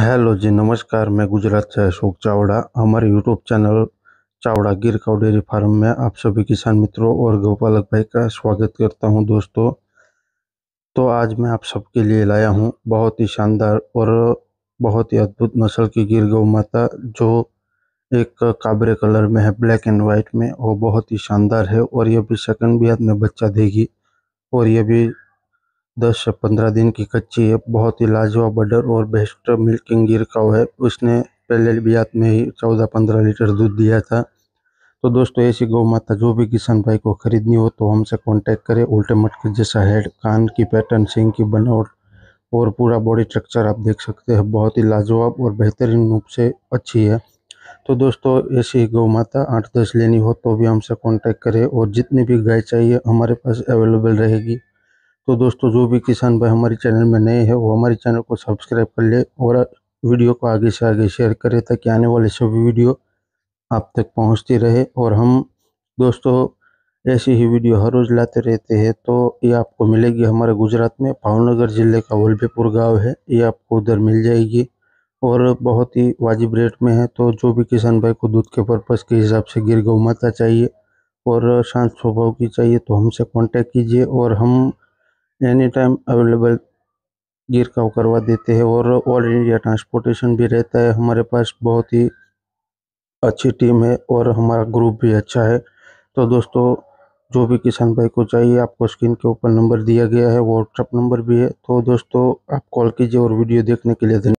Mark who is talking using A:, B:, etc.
A: hello जी नमस्कार मैं गुजरात से अशोक चावड़ा हमारे यूट्यूब चैनल चावड़ा गिर काउ डेयरी फार्म में आप सभी किसान मित्रों और गोपालक भाई का स्वागत करता हूं दोस्तों तो आज मैं आप सबके लिए लाया हूं बहुत ही शानदार और बहुत ही अद्भुत नस्ल की गिर गौ माता जो एक काबरे कलर में है ब्लैक एंड वाइट में वो बहुत ही शानदार है और यह भी सेकंड बियाद में बच्चा देगी और यह भी दस से पंद्रह दिन की कच्ची है बहुत ही लाजवाब बडर और बेस्ट मिल्किंग गिर का है उसने पहले बियात में ही चौदह पंद्रह लीटर दूध दिया था तो दोस्तों ऐसी गौ माता जो भी किसान भाई को खरीदनी हो तो हमसे कांटेक्ट करें उल्टे मटके जैसा हेड कान की पैटर्न सिंह की बनावट और पूरा बॉडी स्ट्रक्चर आप देख सकते हैं बहुत ही लाजवाब और बेहतरीन रूप से अच्छी है तो दोस्तों ऐसी गौ माता आठ दस लेनी हो तो भी हमसे कांटेक्ट करें और जितनी भी गाय चाहिए हमारे पास अवेलेबल रहेगी तो दोस्तों जो भी किसान भाई हमारे चैनल में नए हैं वो हमारे चैनल को सब्सक्राइब कर ले और वीडियो को आगे से आगे शेयर करें ताकि आने वाले सभी वीडियो आप तक पहुंचती रहे और हम दोस्तों ऐसी ही वीडियो हर रोज़ लाते रहते हैं तो ये आपको मिलेगी हमारे गुजरात में भावनगर ज़िले का वल्भेपुर गाँव है ये आपको उधर मिल जाएगी और बहुत ही वाजिब रेट में है तो जो भी किसान भाई को दूध के पर्पज़ के हिसाब से गिर गौ माता चाहिए और शांत स्वभाव की चाहिए तो हमसे कांटेक्ट कीजिए और हम एनी टाइम अवेलेबल गिर का करवा देते हैं और ऑल इंडिया ट्रांसपोर्टेशन भी रहता है हमारे पास बहुत ही अच्छी टीम है और हमारा ग्रुप भी अच्छा है तो दोस्तों जो भी किसान भाई को चाहिए आपको स्क्रीन के ऊपर नंबर दिया गया है व्हाट्सअप नंबर भी है तो दोस्तों आप कॉल कीजिए और वीडियो देखने के लिए धन्यवाद